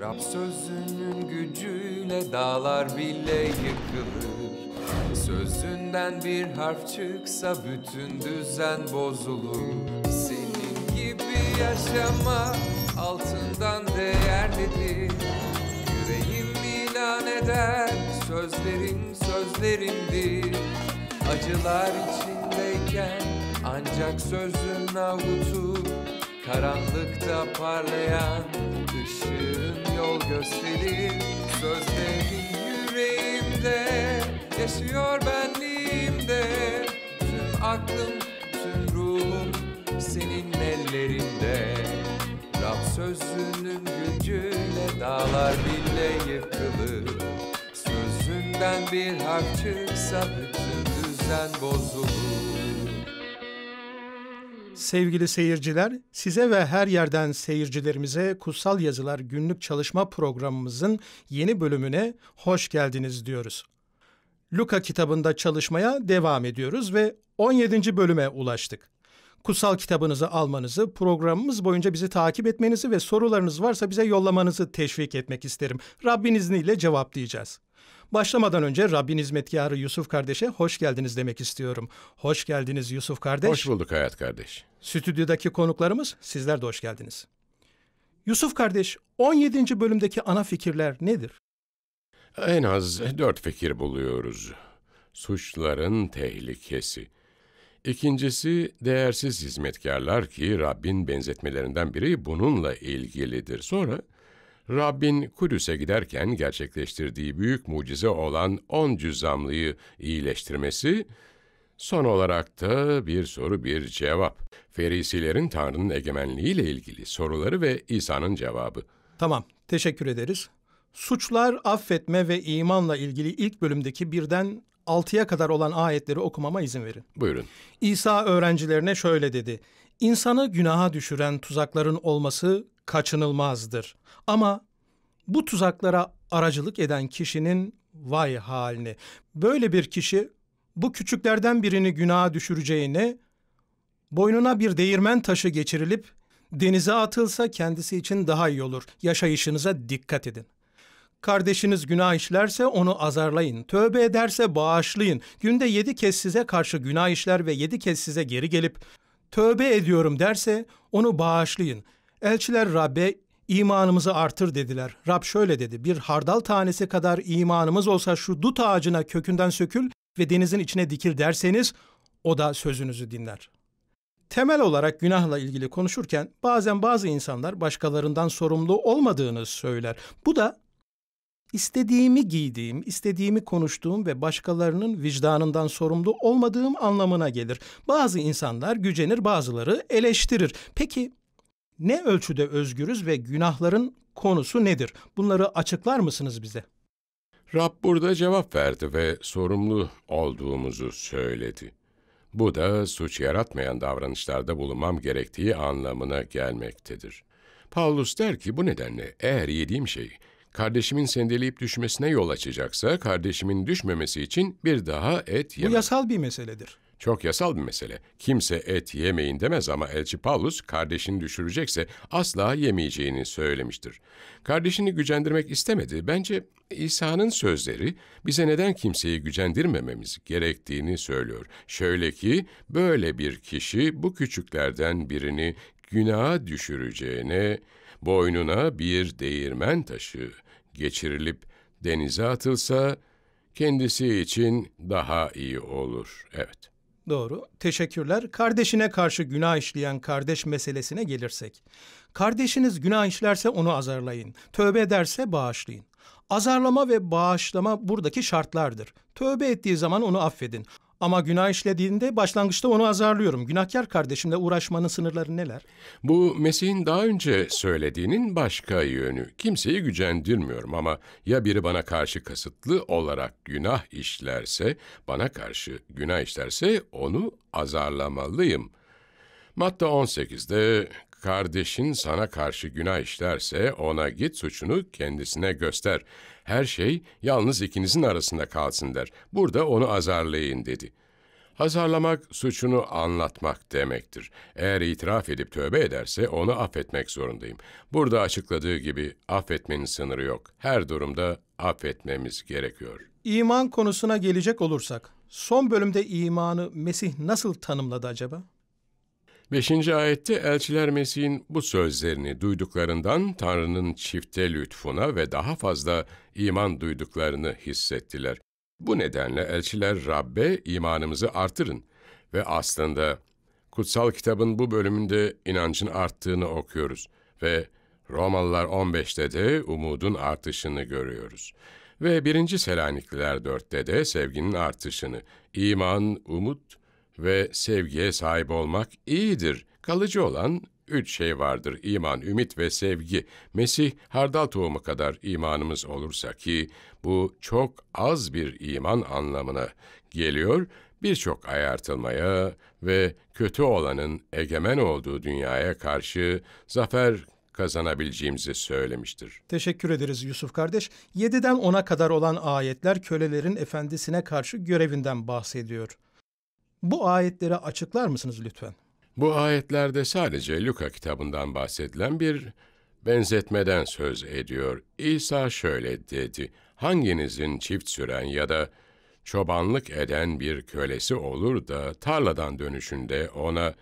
Rab sözünün gücüyle dağlar bile yıkılır Sözünden bir harf çıksa bütün düzen bozulur Senin gibi yaşama altından değerlidir Yüreğim ilan eder sözlerin sözlerindir. Acılar içindeyken ancak sözün avutur Karanlıkta parlayan ışığın yol gösterir Sözlerin yüreğimde yaşıyor benliğimde Tüm aklım, tüm ruhum senin ellerinde Rab sözünün gücüyle dağlar bile yıkılır Sözünden bir harf çıksa bütün düzen bozulur Sevgili seyirciler, size ve her yerden seyircilerimize Kutsal Yazılar günlük çalışma programımızın yeni bölümüne hoş geldiniz diyoruz. Luka kitabında çalışmaya devam ediyoruz ve 17. bölüme ulaştık. Kutsal kitabınızı almanızı, programımız boyunca bizi takip etmenizi ve sorularınız varsa bize yollamanızı teşvik etmek isterim. Rabbin izniyle cevaplayacağız. Başlamadan önce Rabbin hizmetkarı Yusuf kardeşe hoş geldiniz demek istiyorum. Hoş geldiniz Yusuf kardeş. Hoş bulduk Hayat kardeş. Stüdyodaki konuklarımız sizler de hoş geldiniz. Yusuf kardeş 17. bölümdeki ana fikirler nedir? En az dört fikir buluyoruz. Suçların tehlikesi. İkincisi değersiz hizmetkarlar ki Rabbin benzetmelerinden biri bununla ilgilidir. Sonra Rabbin Kudüs'e giderken gerçekleştirdiği büyük mucize olan on cüzzamlıyı iyileştirmesi, son olarak da bir soru bir cevap. Ferisilerin Tanrı'nın egemenliğiyle ilgili soruları ve İsa'nın cevabı. Tamam, teşekkür ederiz. Suçlar, affetme ve imanla ilgili ilk bölümdeki birden 6'ya kadar olan ayetleri okumama izin verin. Buyurun. İsa öğrencilerine şöyle dedi. İnsanı günaha düşüren tuzakların olması kaçınılmazdır. Ama bu tuzaklara aracılık eden kişinin vay halini. Böyle bir kişi bu küçüklerden birini günaha düşüreceğini, boynuna bir değirmen taşı geçirilip denize atılsa kendisi için daha iyi olur. Yaşayışınıza dikkat edin. Kardeşiniz günah işlerse onu azarlayın. Tövbe ederse bağışlayın. Günde yedi kez size karşı günah işler ve yedi kez size geri gelip tövbe ediyorum derse onu bağışlayın. Elçiler Rab'be imanımızı artır dediler. Rab şöyle dedi, bir hardal tanesi kadar imanımız olsa şu dut ağacına kökünden sökül ve denizin içine dikil derseniz o da sözünüzü dinler. Temel olarak günahla ilgili konuşurken bazen bazı insanlar başkalarından sorumlu olmadığını söyler. Bu da istediğimi giydiğim, istediğimi konuştuğum ve başkalarının vicdanından sorumlu olmadığım anlamına gelir. Bazı insanlar gücenir, bazıları eleştirir. Peki ne ölçüde özgürüz ve günahların konusu nedir? Bunları açıklar mısınız bize? Rab burada cevap verdi ve sorumlu olduğumuzu söyledi. Bu da suç yaratmayan davranışlarda bulunmam gerektiği anlamına gelmektedir. Paulus der ki bu nedenle eğer yediğim şeyi kardeşimin sendeleyip düşmesine yol açacaksa kardeşimin düşmemesi için bir daha et yemem. Bu yasal bir meseledir. Çok yasal bir mesele. Kimse et yemeyin demez ama elçi Paulus kardeşini düşürecekse asla yemeyeceğini söylemiştir. Kardeşini gücendirmek istemedi. Bence İsa'nın sözleri bize neden kimseyi gücendirmememiz gerektiğini söylüyor. Şöyle ki böyle bir kişi bu küçüklerden birini günaha düşüreceğine boynuna bir değirmen taşı geçirilip denize atılsa kendisi için daha iyi olur. Evet. Doğru. Teşekkürler. Kardeşine karşı günah işleyen kardeş meselesine gelirsek. Kardeşiniz günah işlerse onu azarlayın. Tövbe ederse bağışlayın. Azarlama ve bağışlama buradaki şartlardır. Tövbe ettiği zaman onu affedin. Ama günah işlediğinde başlangıçta onu azarlıyorum. Günahkar kardeşimle uğraşmanın sınırları neler? Bu Mesih'in daha önce söylediğinin başka yönü. Kimseyi gücendirmiyorum ama ya biri bana karşı kasıtlı olarak günah işlerse, bana karşı günah işlerse onu azarlamalıyım.'' Matta 18'de Kardeşin sana karşı günah işlerse ona git suçunu kendisine göster. Her şey yalnız ikinizin arasında kalsın der. Burada onu azarlayın dedi. Hazarlamak suçunu anlatmak demektir. Eğer itiraf edip tövbe ederse onu affetmek zorundayım. Burada açıkladığı gibi affetmenin sınırı yok. Her durumda affetmemiz gerekiyor. İman konusuna gelecek olursak, son bölümde imanı Mesih nasıl tanımladı acaba? 5. ayette elçiler Mesih'in bu sözlerini duyduklarından Tanrı'nın çifte lütfuna ve daha fazla iman duyduklarını hissettiler. Bu nedenle elçiler Rabbe imanımızı artırın ve aslında kutsal kitabın bu bölümünde inancın arttığını okuyoruz ve Romalılar 15'te de umudun artışını görüyoruz. Ve 1. Selanikliler 4'te de sevginin artışını, iman, umut ve sevgiye sahip olmak iyidir. Kalıcı olan üç şey vardır. iman, ümit ve sevgi. Mesih hardal tohumu kadar imanımız olursa ki bu çok az bir iman anlamına geliyor. Birçok ayartılmaya ve kötü olanın egemen olduğu dünyaya karşı zafer kazanabileceğimizi söylemiştir. Teşekkür ederiz Yusuf kardeş. 7'den 10'a kadar olan ayetler kölelerin efendisine karşı görevinden bahsediyor. Bu ayetleri açıklar mısınız lütfen? Bu ayetlerde sadece Luka kitabından bahsedilen bir benzetmeden söz ediyor. İsa şöyle dedi, hanginizin çift süren ya da çobanlık eden bir kölesi olur da tarladan dönüşünde ona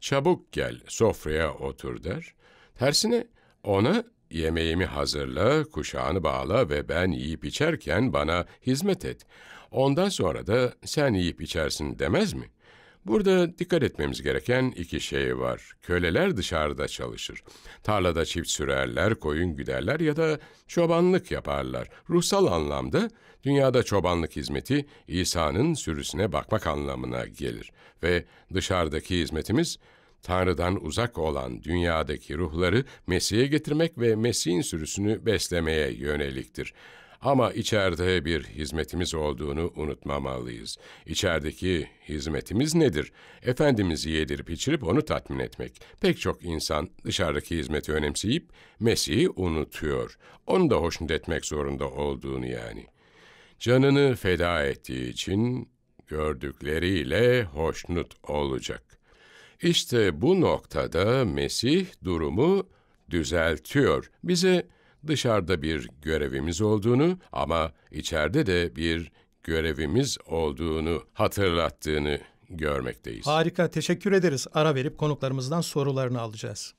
çabuk gel sofraya otur der. Tersine ona yemeğimi hazırla, kuşağını bağla ve ben yiyip içerken bana hizmet et. Ondan sonra da sen yiyip içersin demez mi? Burada dikkat etmemiz gereken iki şey var. Köleler dışarıda çalışır. Tarlada çift sürerler, koyun güderler ya da çobanlık yaparlar. Ruhsal anlamda dünyada çobanlık hizmeti İsa'nın sürüsüne bakmak anlamına gelir. Ve dışarıdaki hizmetimiz Tanrı'dan uzak olan dünyadaki ruhları Mesih'e getirmek ve Mesih'in sürüsünü beslemeye yöneliktir. Ama içeride bir hizmetimiz olduğunu unutmamalıyız. İçerideki hizmetimiz nedir? Efendimiz'i yedirip içirip onu tatmin etmek. Pek çok insan dışarıdaki hizmeti önemseyip Mesih'i unutuyor. Onu da hoşnut etmek zorunda olduğunu yani. Canını feda ettiği için gördükleriyle hoşnut olacak. İşte bu noktada Mesih durumu düzeltiyor. Bize dışarıda bir görevimiz olduğunu ama içeride de bir görevimiz olduğunu hatırlattığını görmekteyiz. Harika, teşekkür ederiz. Ara verip konuklarımızdan sorularını alacağız.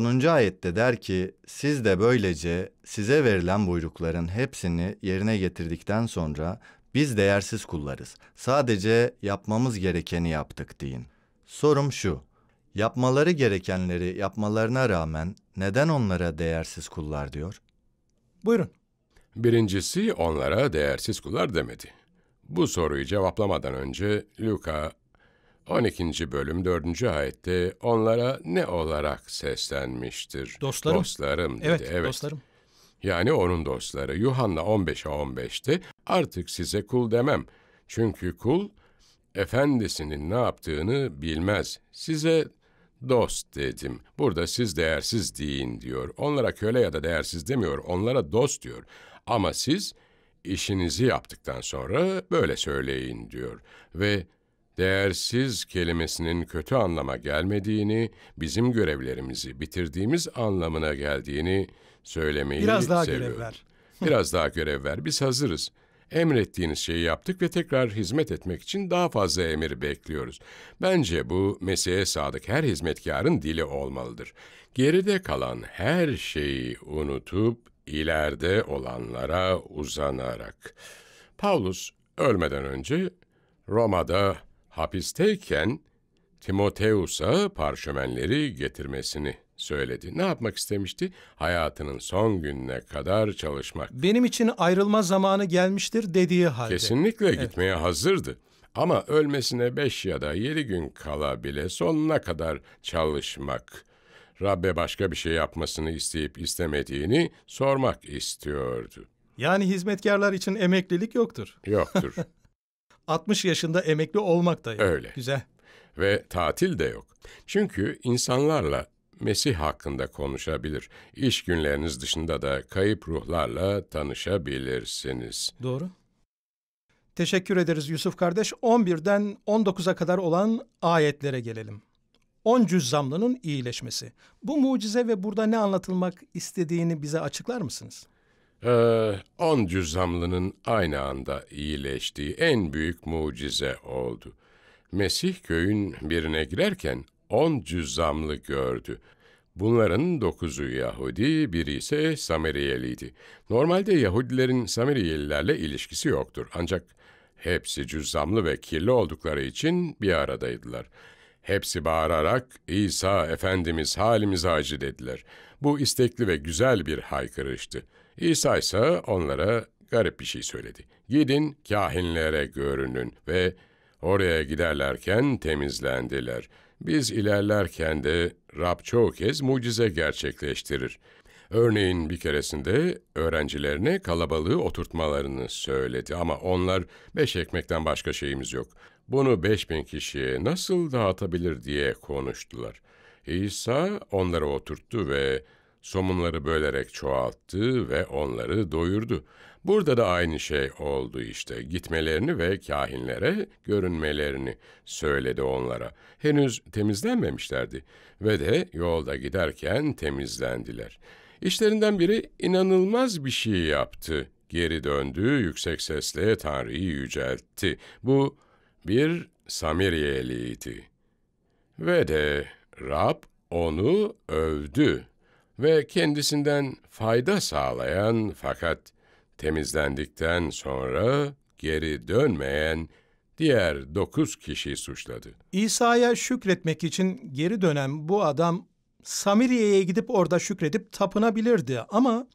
10. ayette der ki, siz de böylece size verilen buyrukların hepsini yerine getirdikten sonra biz değersiz kullarız. Sadece yapmamız gerekeni yaptık deyin. Sorum şu, yapmaları gerekenleri yapmalarına rağmen neden onlara değersiz kullar diyor? Buyurun. Birincisi onlara değersiz kullar demedi. Bu soruyu cevaplamadan önce Luka 12. bölüm 4. ayette onlara ne olarak seslenmiştir? Dostlarım. Dostlarım dedi. Evet, evet. dostlarım. Yani onun dostları. Yuhanna 15'e 15'te artık size kul demem. Çünkü kul efendisinin ne yaptığını bilmez. Size dost dedim. Burada siz değersiz deyin diyor. Onlara köle ya da değersiz demiyor. Onlara dost diyor. Ama siz işinizi yaptıktan sonra böyle söyleyin diyor. Ve değersiz kelimesinin kötü anlama gelmediğini, bizim görevlerimizi bitirdiğimiz anlamına geldiğini söylemeyi Biraz daha seviyorum. görev ver. Biraz daha görev ver, biz hazırız. Emrettiğiniz şeyi yaptık ve tekrar hizmet etmek için daha fazla emir bekliyoruz. Bence bu mesleğe sadık her hizmetkarın dili olmalıdır. Geride kalan her şeyi unutup ileride olanlara uzanarak. Paulus ölmeden önce Roma'da Hapisteyken Timoteus'a parşömenleri getirmesini söyledi. Ne yapmak istemişti? Hayatının son gününe kadar çalışmak. Benim için ayrılma zamanı gelmiştir dediği halde. Kesinlikle evet. gitmeye hazırdı. Ama ölmesine beş ya da yedi gün kala bile sonuna kadar çalışmak. Rabbe başka bir şey yapmasını isteyip istemediğini sormak istiyordu. Yani hizmetkarlar için emeklilik yoktur. Yoktur. 60 yaşında emekli olmak da yok. Öyle. Güzel. Ve tatil de yok. Çünkü insanlarla Mesih hakkında konuşabilir. İş günleriniz dışında da kayıp ruhlarla tanışabilirsiniz. Doğru. Teşekkür ederiz Yusuf kardeş. 11'den 19'a kadar olan ayetlere gelelim. 10 cüz zamlının iyileşmesi. Bu mucize ve burada ne anlatılmak istediğini bize açıklar mısınız? Ee, on cüzamlının aynı anda iyileştiği en büyük mucize oldu. Mesih köyün birine girerken on cüzamlı gördü. Bunların dokuzu Yahudi, biri ise Sameriyeliydi. Normalde Yahudilerin Sameriyelilerle ilişkisi yoktur. Ancak hepsi cüzamlı ve kirli oldukları için bir aradaydılar. Hepsi bağırarak İsa Efendimiz halimize acı dediler. Bu istekli ve güzel bir haykırıştı. İsa ise onlara garip bir şey söyledi. Gidin kahinlere görünün ve oraya giderlerken temizlendiler. Biz ilerlerken de Rab çoğu kez mucize gerçekleştirir. Örneğin bir keresinde öğrencilerine kalabalığı oturtmalarını söyledi ama onlar beş ekmekten başka şeyimiz yok. Bunu beş bin kişiye nasıl dağıtabilir diye konuştular. İsa onları oturttu ve somunları bölerek çoğalttı ve onları doyurdu. Burada da aynı şey oldu işte. Gitmelerini ve kahinlere görünmelerini söyledi onlara. Henüz temizlenmemişlerdi ve de yolda giderken temizlendiler. İşlerinden biri inanılmaz bir şey yaptı. Geri döndü, yüksek sesle Tanrı'yı yüceltti. Bu bir Samiriyeliydi. Ve de Rab onu övdü ve kendisinden fayda sağlayan fakat temizlendikten sonra geri dönmeyen diğer dokuz kişiyi suçladı. İsa'ya şükretmek için geri dönen bu adam Samiriye'ye gidip orada şükredip tapınabilirdi ama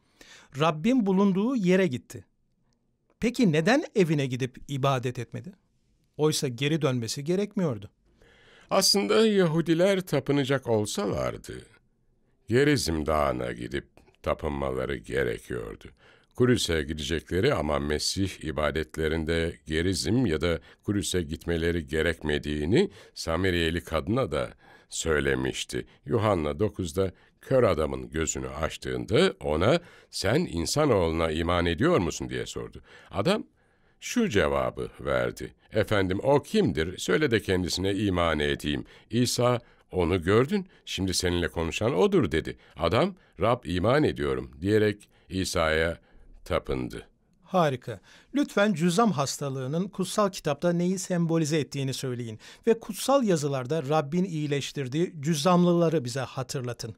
Rabbin bulunduğu yere gitti. Peki neden evine gidip ibadet etmedi? Oysa geri dönmesi gerekmiyordu. Aslında Yahudiler tapınacak olsalardı, Gerizim Dağı'na gidip tapınmaları gerekiyordu. Kulüs'e gidecekleri ama Mesih ibadetlerinde Gerizim ya da Kulüs'e gitmeleri gerekmediğini Samiriyeli kadına da söylemişti. Yuhanna 9'da kör adamın gözünü açtığında ona sen insanoğluna iman ediyor musun diye sordu. Adam şu cevabı verdi. Efendim o kimdir? Söyle de kendisine iman edeyim. İsa onu gördün, şimdi seninle konuşan odur dedi. Adam, Rab iman ediyorum diyerek İsa'ya tapındı. Harika. Lütfen cüzam hastalığının kutsal kitapta neyi sembolize ettiğini söyleyin ve kutsal yazılarda Rabbin iyileştirdiği cüzamlıları bize hatırlatın.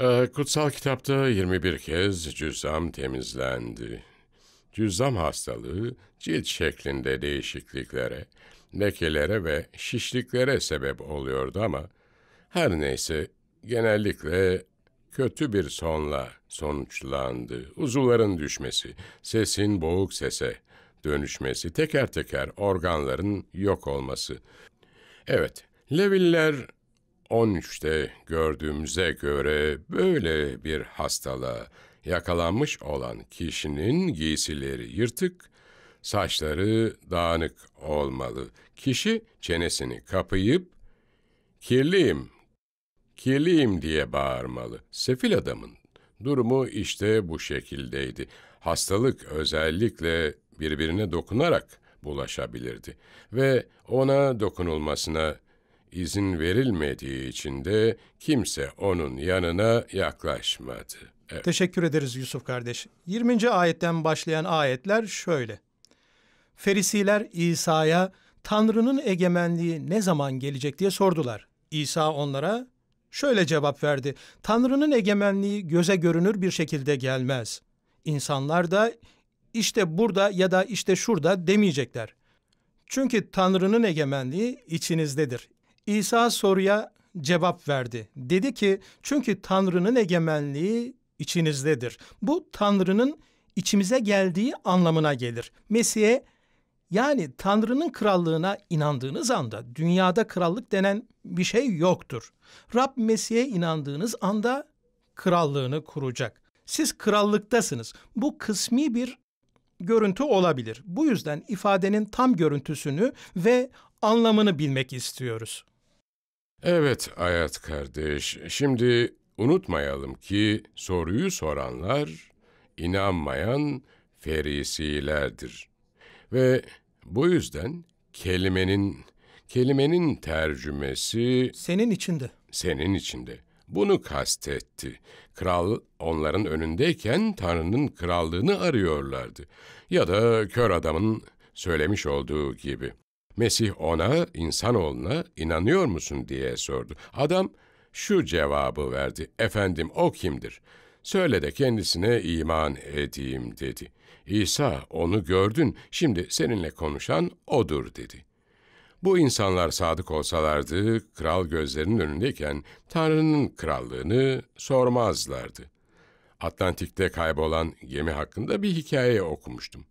Eh, kutsal kitapta 21 kez cüzam temizlendi. Cüzam hastalığı cilt şeklinde değişikliklere, lekelere ve şişliklere sebep oluyordu ama her neyse genellikle kötü bir sonla sonuçlandı. Uzuvların düşmesi, sesin boğuk sese dönüşmesi, teker teker organların yok olması. Evet, Leviller 13'te gördüğümüze göre böyle bir hastalığa yakalanmış olan kişinin giysileri yırtık, Saçları dağınık olmalı. Kişi çenesini kapayıp kirliyim, kirliyim diye bağırmalı. Sefil adamın durumu işte bu şekildeydi. Hastalık özellikle birbirine dokunarak bulaşabilirdi ve ona dokunulmasına izin verilmediği için de kimse onun yanına yaklaşmadı. Evet. Teşekkür ederiz Yusuf kardeş. 20. ayetten başlayan ayetler şöyle. Ferisiler İsa'ya Tanrı'nın egemenliği ne zaman gelecek diye sordular. İsa onlara şöyle cevap verdi. Tanrı'nın egemenliği göze görünür bir şekilde gelmez. İnsanlar da işte burada ya da işte şurada demeyecekler. Çünkü Tanrı'nın egemenliği içinizdedir. İsa soruya cevap verdi. Dedi ki çünkü Tanrı'nın egemenliği içinizdedir. Bu Tanrı'nın içimize geldiği anlamına gelir. Mesih'e yani Tanrı'nın krallığına inandığınız anda dünyada krallık denen bir şey yoktur. Rab Mesih'e inandığınız anda krallığını kuracak. Siz krallıktasınız. Bu kısmi bir görüntü olabilir. Bu yüzden ifadenin tam görüntüsünü ve anlamını bilmek istiyoruz. Evet Ayat kardeş, şimdi unutmayalım ki soruyu soranlar inanmayan ferisilerdir. Ve bu yüzden kelimenin kelimenin tercümesi Senin içinde. senin içinde. Bunu kastetti. Kral onların önündeyken Tanrı'nın krallığını arıyorlardı. Ya da kör adamın söylemiş olduğu gibi. Mesih ona, insanoğluna inanıyor musun diye sordu. Adam şu cevabı verdi. Efendim o kimdir? Söyle de kendisine iman edeyim dedi. İsa onu gördün, şimdi seninle konuşan odur dedi. Bu insanlar sadık olsalardı, kral gözlerinin önündeyken Tanrı'nın krallığını sormazlardı. Atlantik'te kaybolan gemi hakkında bir hikaye okumuştum.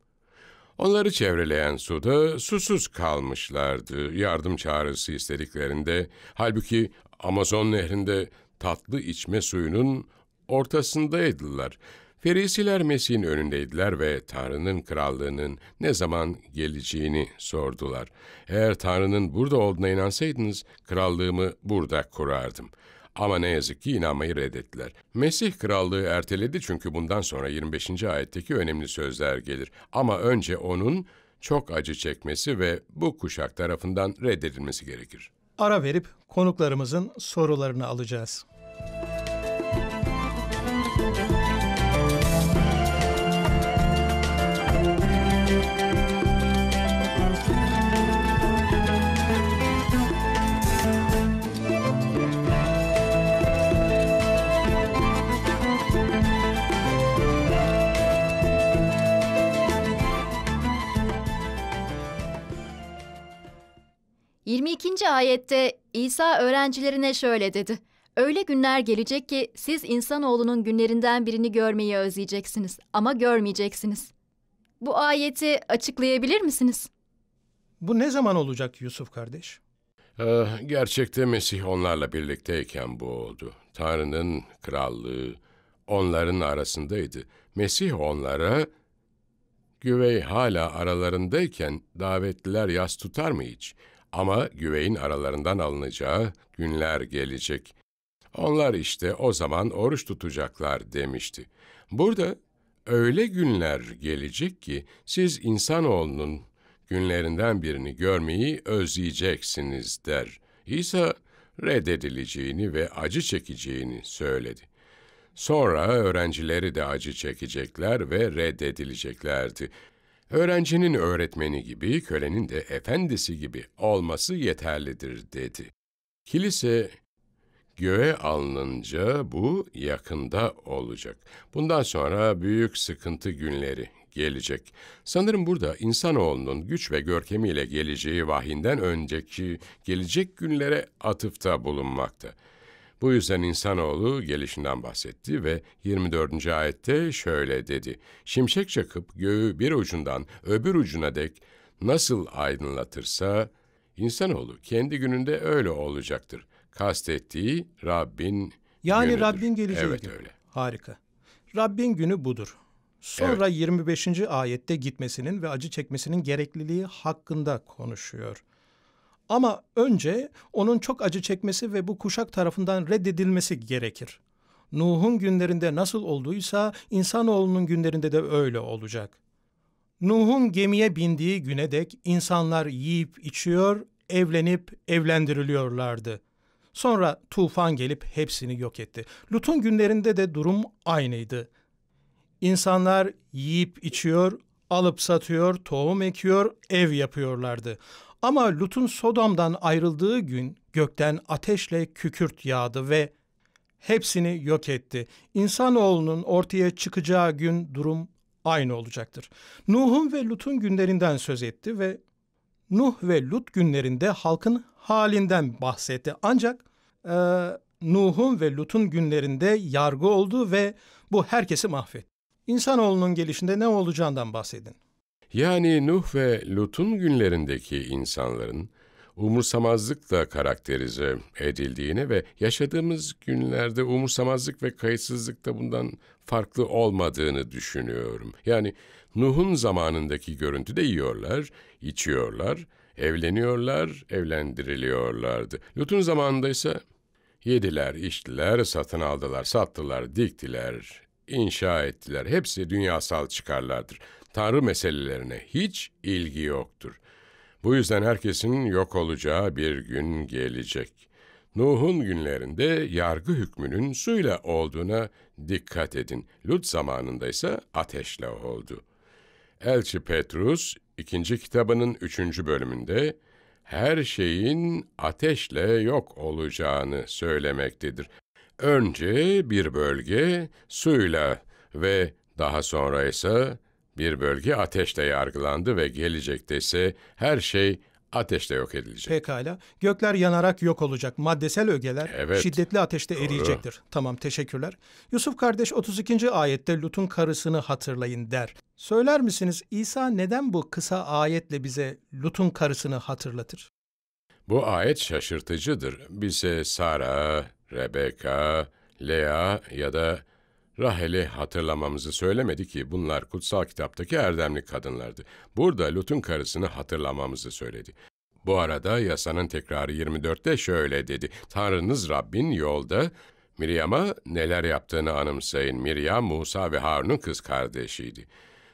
Onları çevreleyen suda susuz kalmışlardı yardım çağrısı istediklerinde. Halbuki Amazon nehrinde tatlı içme suyunun ortasındaydılar. Ferisiler Mesih'in önündeydiler ve Tanrı'nın krallığının ne zaman geleceğini sordular. Eğer Tanrı'nın burada olduğuna inansaydınız, krallığımı burada kurardım. Ama ne yazık ki inanmayı reddettiler. Mesih krallığı erteledi çünkü bundan sonra 25. ayetteki önemli sözler gelir. Ama önce onun çok acı çekmesi ve bu kuşak tarafından reddedilmesi gerekir. Ara verip konuklarımızın sorularını alacağız. Müzik 7. ayette İsa öğrencilerine şöyle dedi. Öyle günler gelecek ki siz insanoğlunun günlerinden birini görmeyi özleyeceksiniz ama görmeyeceksiniz. Bu ayeti açıklayabilir misiniz? Bu ne zaman olacak Yusuf kardeş? Ee, gerçekte Mesih onlarla birlikteyken bu oldu. Tanrı'nın krallığı onların arasındaydı. Mesih onlara güvey hala aralarındayken davetliler yas tutar mı hiç?'' Ama güveyin aralarından alınacağı günler gelecek. Onlar işte o zaman oruç tutacaklar demişti. Burada öyle günler gelecek ki siz insanoğlunun günlerinden birini görmeyi özleyeceksiniz der. İsa reddedileceğini ve acı çekeceğini söyledi. Sonra öğrencileri de acı çekecekler ve reddedileceklerdi öğrencinin öğretmeni gibi, kölenin de efendisi gibi olması yeterlidir dedi. Kilise göğe alınınca bu yakında olacak. Bundan sonra büyük sıkıntı günleri gelecek. Sanırım burada insanoğlunun güç ve görkemiyle geleceği vahinden önceki gelecek günlere atıfta bulunmakta.'' Bu yüzden insanoğlu gelişinden bahsetti ve 24. ayette şöyle dedi. Şimşek çakıp göğü bir ucundan öbür ucuna dek nasıl aydınlatırsa, insanoğlu kendi gününde öyle olacaktır. Kastettiği Rabbin Yani günüdür. Rabbin geleceği Evet öyle. Harika. Rabbin günü budur. Sonra 25. ayette gitmesinin ve acı çekmesinin gerekliliği hakkında konuşuyor. Ama önce onun çok acı çekmesi ve bu kuşak tarafından reddedilmesi gerekir. Nuh'un günlerinde nasıl olduysa insanoğlunun günlerinde de öyle olacak. Nuh'un gemiye bindiği güne dek insanlar yiyip içiyor, evlenip evlendiriliyorlardı. Sonra tufan gelip hepsini yok etti. Lut'un günlerinde de durum aynıydı. İnsanlar yiyip içiyor, alıp satıyor, tohum ekiyor, ev yapıyorlardı. Ama Lut'un Sodom'dan ayrıldığı gün gökten ateşle kükürt yağdı ve hepsini yok etti. İnsanoğlunun ortaya çıkacağı gün durum aynı olacaktır. Nuh'un ve Lut'un günlerinden söz etti ve Nuh ve Lut günlerinde halkın halinden bahsetti. Ancak e, Nuh'un ve Lut'un günlerinde yargı oldu ve bu herkesi mahvetti. İnsanoğlunun gelişinde ne olacağından bahsedin. Yani Nuh ve Lut'un günlerindeki insanların umursamazlıkla karakterize edildiğine ve yaşadığımız günlerde umursamazlık ve kayıtsızlıkta bundan farklı olmadığını düşünüyorum. Yani Nuh'un zamanındaki görüntüde yiyorlar, içiyorlar, evleniyorlar, evlendiriliyorlardı. Lut'un zamanında ise yediler, içtiler, satın aldılar, sattılar, diktiler, inşa ettiler. Hepsi dünyasal çıkarlardır. Tanrı meselelerine hiç ilgi yoktur. Bu yüzden herkesin yok olacağı bir gün gelecek. Nuh'un günlerinde yargı hükmünün suyla olduğuna dikkat edin. Lut zamanında ise ateşle oldu. Elçi Petrus, ikinci kitabının üçüncü bölümünde, her şeyin ateşle yok olacağını söylemektedir. Önce bir bölge suyla ve daha sonra ise bir bölge ateşle yargılandı ve gelecekte ise her şey ateşte yok edilecek. Pekala. Gökler yanarak yok olacak. Maddesel ögeler evet. şiddetli ateşte Doğru. eriyecektir. Tamam teşekkürler. Yusuf kardeş 32. ayette Lut'un karısını hatırlayın der. Söyler misiniz İsa neden bu kısa ayetle bize Lut'un karısını hatırlatır? Bu ayet şaşırtıcıdır. Bize Sara, Rebeka, Lea ya da Rahel'i hatırlamamızı söylemedi ki bunlar kutsal kitaptaki erdemli kadınlardı. Burada Lut'un karısını hatırlamamızı söyledi. Bu arada yasanın tekrarı 24'te şöyle dedi. Tanrınız Rabbin yolda Miryam'a neler yaptığını anımsayın. Miryam, Musa ve Harun'un kız kardeşiydi.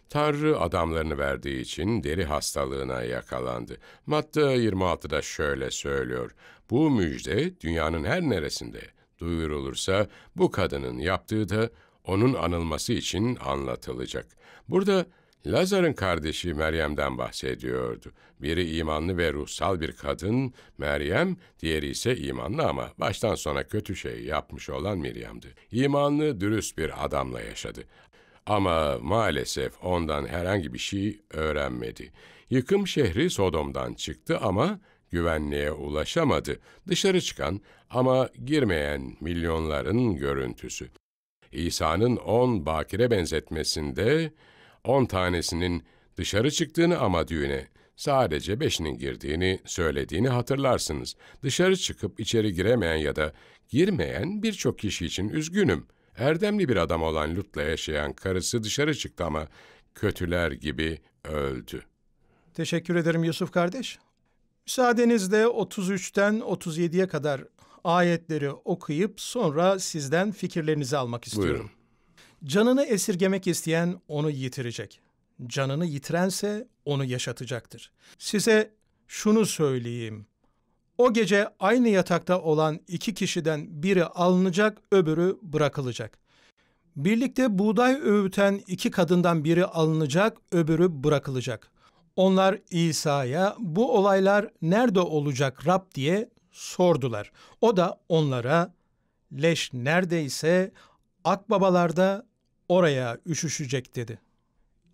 Tanrı adamlarını verdiği için deri hastalığına yakalandı. Matta 26'da şöyle söylüyor. Bu müjde dünyanın her neresinde duyurulursa bu kadının yaptığı da onun anılması için anlatılacak. Burada Lazar'ın kardeşi Meryem'den bahsediyordu. Biri imanlı ve ruhsal bir kadın Meryem, diğeri ise imanlı ama baştan sona kötü şey yapmış olan Meryem'di. İmanlı, dürüst bir adamla yaşadı. Ama maalesef ondan herhangi bir şey öğrenmedi. Yıkım şehri Sodom'dan çıktı ama güvenliğe ulaşamadı. Dışarı çıkan ama girmeyen milyonların görüntüsü. İsa'nın on bakire benzetmesinde on tanesinin dışarı çıktığını ama düğüne sadece beşinin girdiğini söylediğini hatırlarsınız. Dışarı çıkıp içeri giremeyen ya da girmeyen birçok kişi için üzgünüm. Erdemli bir adam olan Lut'la yaşayan karısı dışarı çıktı ama kötüler gibi öldü. Teşekkür ederim Yusuf kardeş. Müsaadenizle 33'ten 37'ye kadar ayetleri okuyup sonra sizden fikirlerinizi almak istiyorum. Buyurun. Canını esirgemek isteyen onu yitirecek. Canını yitirense onu yaşatacaktır. Size şunu söyleyeyim. O gece aynı yatakta olan iki kişiden biri alınacak, öbürü bırakılacak. Birlikte buğday öğüten iki kadından biri alınacak, öbürü bırakılacak. Onlar İsa'ya bu olaylar nerede olacak Rab diye sordular. O da onlara leş neredeyse akbabalar da oraya üşüşecek dedi.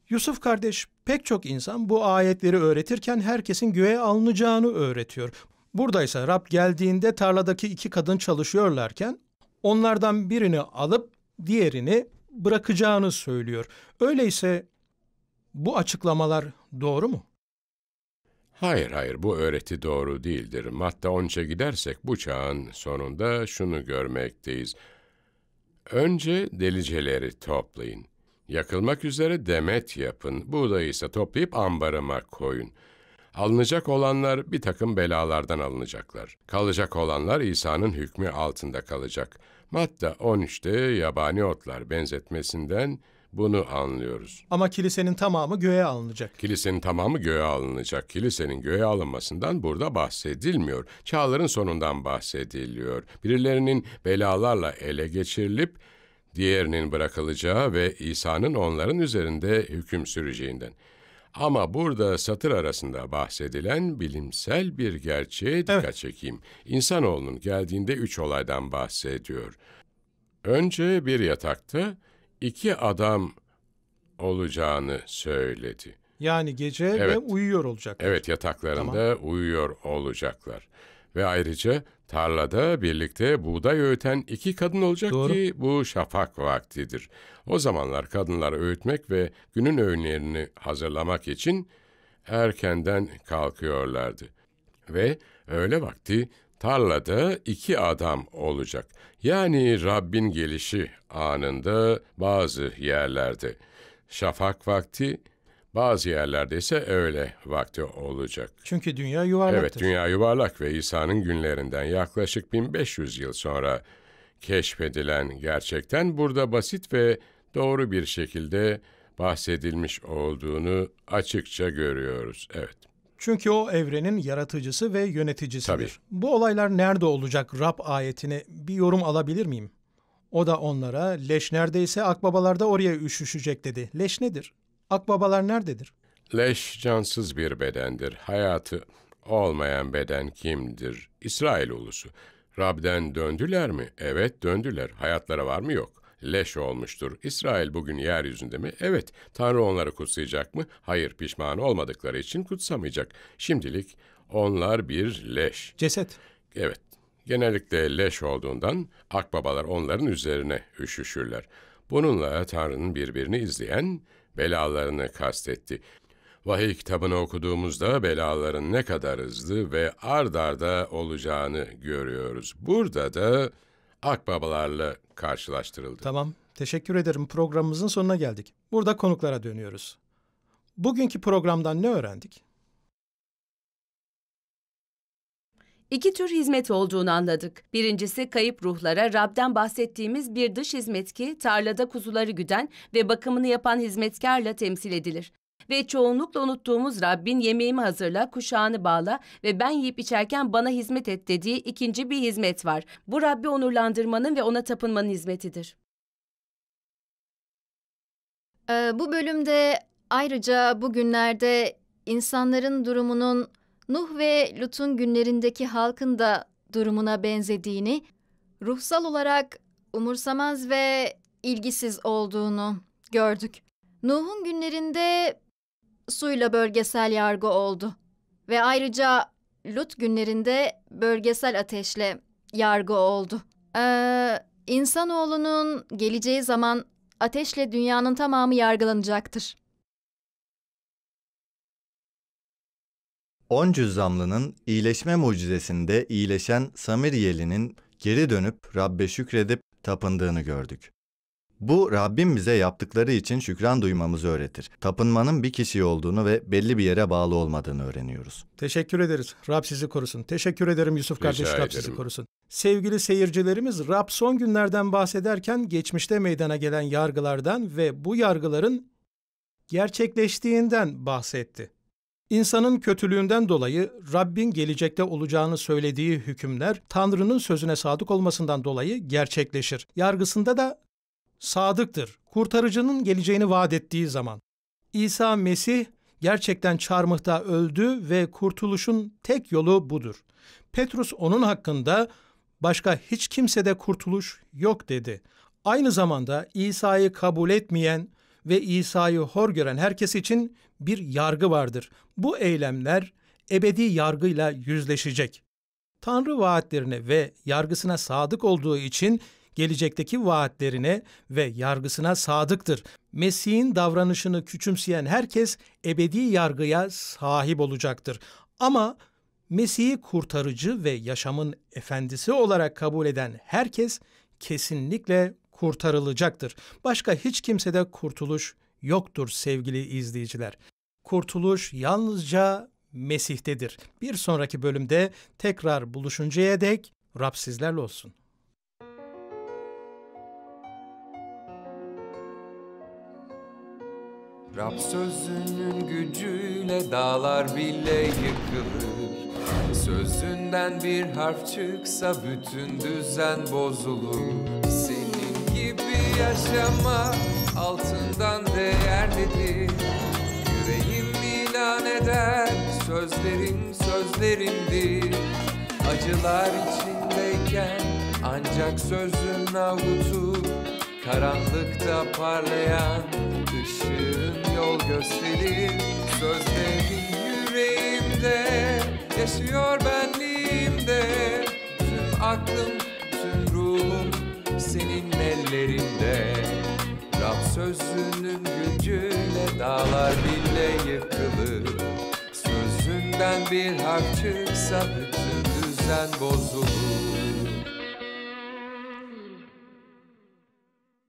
Yusuf kardeş pek çok insan bu ayetleri öğretirken herkesin göğe alınacağını öğretiyor. Buradaysa Rab geldiğinde tarladaki iki kadın çalışıyorlarken onlardan birini alıp diğerini bırakacağını söylüyor. Öyleyse bu açıklamalar doğru mu? Hayır hayır bu öğreti doğru değildir. Matta onça gidersek bu çağın sonunda şunu görmekteyiz. Önce deliceleri toplayın. Yakılmak üzere demet yapın. Buğdayı ise toplayıp ambarıma koyun. Alınacak olanlar bir takım belalardan alınacaklar. Kalacak olanlar İsa'nın hükmü altında kalacak. Matta 13'te yabani otlar benzetmesinden bunu anlıyoruz. Ama kilisenin tamamı göğe alınacak. Kilisenin tamamı göğe alınacak. Kilisenin göğe alınmasından burada bahsedilmiyor. Çağların sonundan bahsediliyor. Birilerinin belalarla ele geçirilip diğerinin bırakılacağı ve İsa'nın onların üzerinde hüküm süreceğinden. Ama burada satır arasında bahsedilen bilimsel bir gerçeğe dikkat evet. çekeyim. İnsanoğlunun geldiğinde üç olaydan bahsediyor. Önce bir yatakta, iki adam olacağını söyledi. Yani gece evet. ve uyuyor olacaklar. Evet yataklarında tamam. uyuyor olacaklar. Ve ayrıca tarlada birlikte buğday öğüten iki kadın olacak Doğru. ki bu şafak vaktidir. O zamanlar kadınlar öğütmek ve günün öğünlerini hazırlamak için erkenden kalkıyorlardı. Ve öğle vakti Tarlada iki adam olacak. Yani Rabbin gelişi anında bazı yerlerde şafak vakti, bazı yerlerde ise öyle vakti olacak. Çünkü dünya yuvarlak. Evet, dünya yuvarlak ve İsa'nın günlerinden yaklaşık 1500 yıl sonra keşfedilen gerçekten burada basit ve doğru bir şekilde bahsedilmiş olduğunu açıkça görüyoruz. Evet. Çünkü o evrenin yaratıcısı ve yöneticisidir. Tabii. Bu olaylar nerede olacak Rab ayetini bir yorum alabilir miyim? O da onlara leş neredeyse akbabalar da oraya üşüşecek dedi. Leş nedir? Akbabalar nerededir? Leş cansız bir bedendir. Hayatı olmayan beden kimdir? İsrail ulusu. Rab'den döndüler mi? Evet döndüler. Hayatlara var mı? Yok leş olmuştur. İsrail bugün yeryüzünde mi? Evet. Tanrı onları kutsayacak mı? Hayır, pişman olmadıkları için kutsamayacak. Şimdilik onlar bir leş. Ceset. Evet. Genellikle leş olduğundan akbabalar onların üzerine üşüşürler. Bununla Tanrı'nın birbirini izleyen belalarını kastetti. Vahiy kitabını okuduğumuzda belaların ne kadar hızlı ve ard arda olacağını görüyoruz. Burada da akbabalarla karşılaştırıldı. Tamam, teşekkür ederim. Programımızın sonuna geldik. Burada konuklara dönüyoruz. Bugünkü programdan ne öğrendik? İki tür hizmet olduğunu anladık. Birincisi kayıp ruhlara Rab'den bahsettiğimiz bir dış hizmet ki tarlada kuzuları güden ve bakımını yapan hizmetkarla temsil edilir ve çoğunlukla unuttuğumuz Rabbin yemeğimi hazırla, kuşağını bağla ve ben yiyip içerken bana hizmet et dediği ikinci bir hizmet var. Bu Rabbi onurlandırmanın ve ona tapınmanın hizmetidir. Ee, bu bölümde ayrıca bugünlerde insanların durumunun Nuh ve Lut'un günlerindeki halkın da durumuna benzediğini, ruhsal olarak umursamaz ve ilgisiz olduğunu gördük. Nuh'un günlerinde suyla bölgesel yargı oldu. Ve ayrıca Lut günlerinde bölgesel ateşle yargı oldu. Ee, insanoğlunun geleceği zaman ateşle dünyanın tamamı yargılanacaktır. 10 cüzzamlının iyileşme mucizesinde iyileşen Samiriyeli'nin geri dönüp Rabbe şükredip tapındığını gördük. Bu Rabbim bize yaptıkları için şükran duymamızı öğretir. Tapınmanın bir kişi olduğunu ve belli bir yere bağlı olmadığını öğreniyoruz. Teşekkür ederiz. Rab sizi korusun. Teşekkür ederim Yusuf Rica kardeş. Rica Rab sizi korusun. Sevgili seyircilerimiz Rab son günlerden bahsederken geçmişte meydana gelen yargılardan ve bu yargıların gerçekleştiğinden bahsetti. İnsanın kötülüğünden dolayı Rabbin gelecekte olacağını söylediği hükümler Tanrı'nın sözüne sadık olmasından dolayı gerçekleşir. Yargısında da sadıktır. Kurtarıcının geleceğini vaat ettiği zaman. İsa Mesih gerçekten çarmıhta öldü ve kurtuluşun tek yolu budur. Petrus onun hakkında başka hiç kimsede kurtuluş yok dedi. Aynı zamanda İsa'yı kabul etmeyen ve İsa'yı hor gören herkes için bir yargı vardır. Bu eylemler ebedi yargıyla yüzleşecek. Tanrı vaatlerine ve yargısına sadık olduğu için gelecekteki vaatlerine ve yargısına sadıktır. Mesih'in davranışını küçümseyen herkes ebedi yargıya sahip olacaktır. Ama Mesih'i kurtarıcı ve yaşamın efendisi olarak kabul eden herkes kesinlikle kurtarılacaktır. Başka hiç kimsede kurtuluş yoktur sevgili izleyiciler. Kurtuluş yalnızca Mesih'tedir. Bir sonraki bölümde tekrar buluşuncaya dek Rab sizlerle olsun. Rab sözünün gücüyle dağlar bile yıkılır Sözünden bir harf çıksa bütün düzen bozulur Senin gibi yaşama altından değerlidir Yüreğim ilan eder sözlerin sözlerindir. Acılar içindeyken ancak sözün avutur Karanlıkta parlayan ışığın yol gösterir Sözlerin yüreğimde yaşıyor benliğimde Tüm aklım, tüm ruhum senin ellerinde Rab sözünün gücüyle dağlar bile yıkılır Sözünden bir hak çıksa bütün düzen bozulur